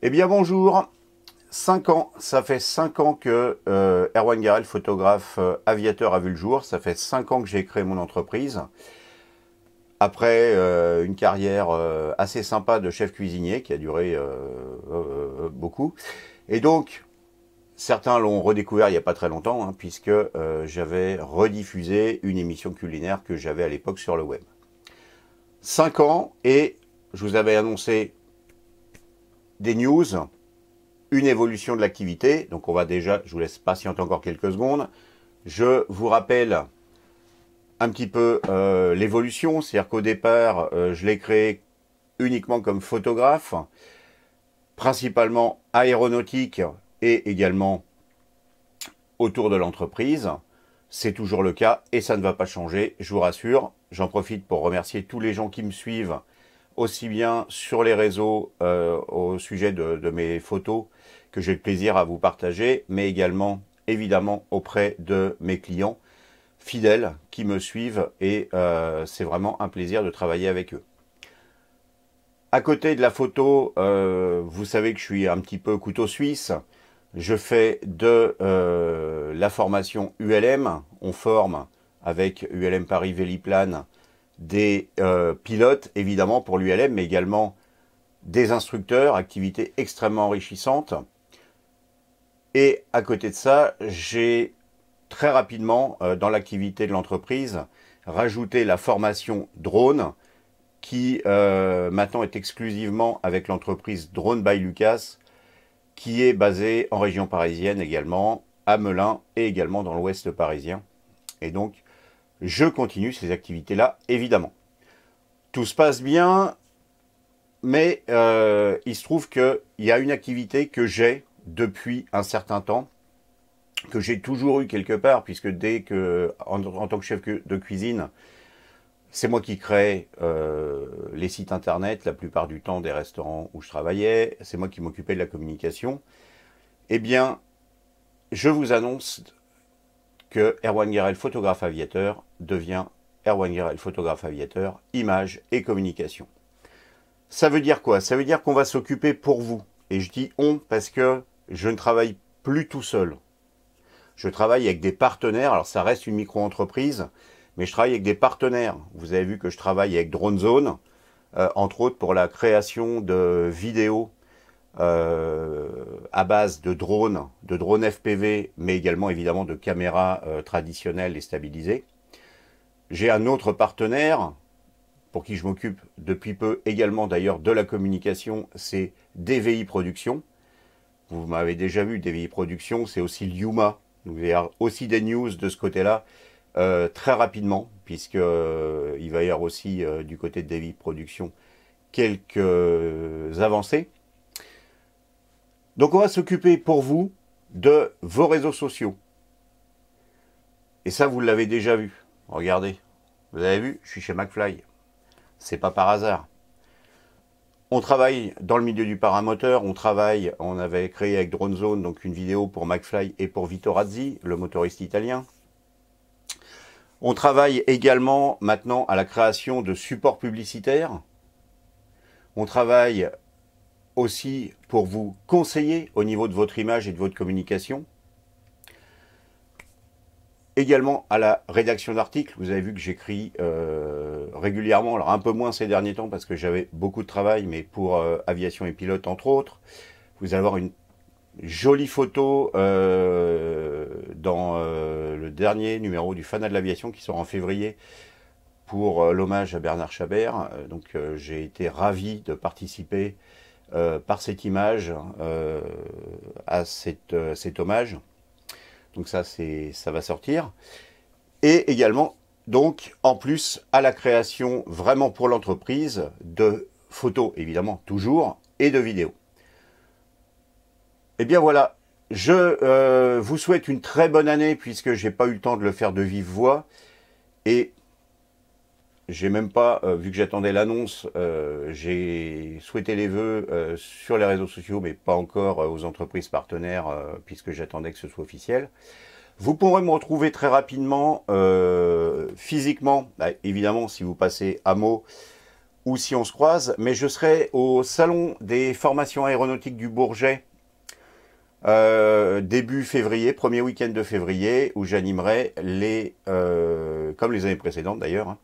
Eh bien bonjour, Cinq ans, ça fait 5 ans que euh, Erwan Garel, photographe euh, aviateur, a vu le jour, ça fait 5 ans que j'ai créé mon entreprise, après euh, une carrière assez sympa de chef cuisinier qui a duré beaucoup, et donc certains l'ont redécouvert il n'y a pas très longtemps, hein, puisque j'avais rediffusé une émission culinaire que j'avais à l'époque sur le web. 5 ans, et je vous avais annoncé des news, une évolution de l'activité. Donc on va déjà, je vous laisse patienter encore quelques secondes. Je vous rappelle un petit peu euh, l'évolution, c'est-à-dire qu'au départ, euh, je l'ai créé uniquement comme photographe, principalement aéronautique et également autour de l'entreprise. C'est toujours le cas et ça ne va pas changer, je vous rassure. J'en profite pour remercier tous les gens qui me suivent aussi bien sur les réseaux euh, au sujet de, mes photos que j'ai le plaisir à vous partager, mais également évidemment auprès de mes clients fidèles qui me suivent et euh, c'est vraiment un plaisir de travailler avec eux. À côté de la photo, euh, vous savez que je suis un petit peu couteau suisse. Je fais de la formation ULM. On forme avec ULM Paris Véliplane des euh, pilotes, évidemment, pour l'ULM, mais également des instructeurs, activité extrêmement enrichissante. Et à côté de ça, j'ai très rapidement, euh, dans l'activité de l'entreprise, rajouté la formation drone, qui euh, maintenant est exclusivement avec l'entreprise Drone by Lucas, qui est basée en région parisienne également, à Melun et également dans l'ouest parisien. Et donc, je continue ces activités-là, évidemment. Tout se passe bien, mais euh, il se trouve qu'il y a une activité que j'ai depuis un certain temps, que j'ai toujours eu quelque part, puisque dès que, en, tant que chef de cuisine, c'est moi qui crée euh, les sites internet, la plupart du temps des restaurants où je travaillais, c'est moi qui m'occupais de la communication. Eh bien, je vous annonce que Erwan Guerel, photographe aviateur, devient Erwan Guerel, photographe aviateur, images et communication. Ça veut dire quoi Ça veut dire qu'on va s'occuper pour vous. Et je dis on parce que je ne travaille plus tout seul. Je travaille avec des partenaires, alors ça reste une micro-entreprise, mais je travaille avec des partenaires. Vous avez vu que je travaille avec DroneZone, euh, entre autres pour la création de vidéos euh, à base de drones, de drones FPV, mais également évidemment de caméras euh, traditionnelles et stabilisées. J'ai un autre partenaire pour qui je m'occupe depuis peu également d'ailleurs de la communication, c'est DVI Productions. Vous m'avez déjà vu, DVI Productions, c'est aussi Lyuma. Vous il aussi des news de ce côté-là euh, très rapidement, puisque euh, il va y avoir aussi du côté de DVI Productions quelques avancées. Donc on va s'occuper pour vous de vos réseaux sociaux. Et ça, vous l'avez déjà vu. Regardez. Vous avez vu, je suis chez McFly. C'est pas par hasard. On travaille dans le milieu du paramoteur, on travaille, on avait créé avec DroneZone donc une vidéo pour McFly et pour Vitorazzi, le motoriste italien. On travaille également maintenant à la création de supports publicitaires. On travaille aussi pour vous conseiller au niveau de votre image et de votre communication. Également à la rédaction d'articles, vous avez vu que j'écris euh, régulièrement, alors un peu moins ces derniers temps parce que j'avais beaucoup de travail, mais pour euh, aviation et pilote entre autres. Vous allez avoir une jolie photo euh, dans le dernier numéro du Fanat de l'aviation qui sort en février pour l'hommage à Bernard Chabert. donc j'ai été ravi de participer euh, par cette image euh, à euh, cet hommage. Donc ça, ça va sortir. Et également, donc, en plus, à la création vraiment pour l'entreprise de photos, évidemment, toujours, et de vidéos. Et eh bien voilà, je vous souhaite une très bonne année puisque j'ai pas eu le temps de le faire de vive voix. Et j'ai même pas, euh, vu que j'attendais l'annonce, euh, j'ai souhaité les vœux euh, sur les réseaux sociaux, mais pas encore aux entreprises partenaires, puisque j'attendais que ce soit officiel. Vous pourrez me retrouver très rapidement, physiquement, bah, évidemment si vous passez à mots ou si on se croise, mais je serai au Salon des formations aéronautiques du Bourget, début février, premier week-end de février, où j'animerai les, comme les années précédentes d'ailleurs, hein,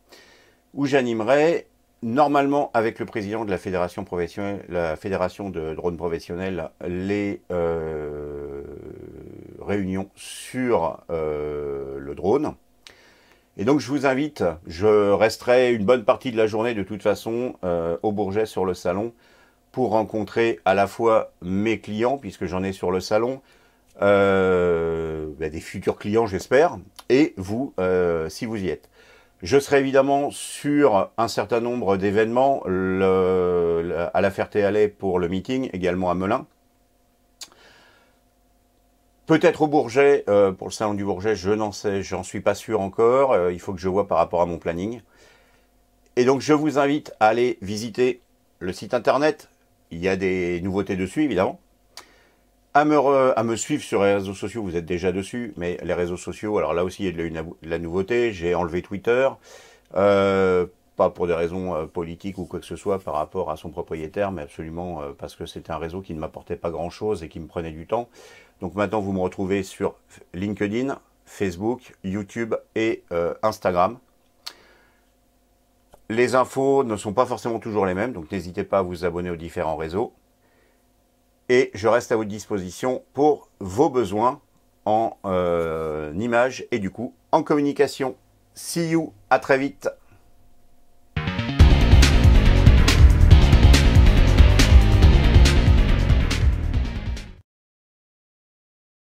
où j'animerai normalement avec le président de la fédération professionnelle, la fédération de drones professionnels, les euh, réunions sur euh, le drone. Et donc je vous invite, je resterai une bonne partie de la journée de toute façon euh, au Bourget sur le salon pour rencontrer à la fois mes clients, puisque j'en ai sur le salon, bah, des futurs clients j'espère, et vous si vous y êtes. Je serai évidemment sur un certain nombre d'événements à la Ferté-Alais pour le meeting, également à Melun. Peut-être au Bourget, euh, pour le salon du Bourget, je n'en sais, j'en suis pas sûr encore. Euh, il faut que je vois par rapport à mon planning. Et donc je vous invite à aller visiter le site internet. Il y a des nouveautés dessus, évidemment. À me, suivre sur les réseaux sociaux, vous êtes déjà dessus, mais les réseaux sociaux, alors là aussi il y a de la, nouveauté, j'ai enlevé Twitter, euh, pas pour des raisons euh, politiques ou quoi que ce soit par rapport à son propriétaire, mais absolument euh, parce que c'était un réseau qui ne m'apportait pas grand-chose et qui me prenait du temps. Donc maintenant vous me retrouvez sur LinkedIn, Facebook, YouTube et Instagram. Les infos ne sont pas forcément toujours les mêmes, donc n'hésitez pas à vous abonner aux différents réseaux et je reste à votre disposition pour vos besoins en euh, images et du coup en communication. See you, à très vite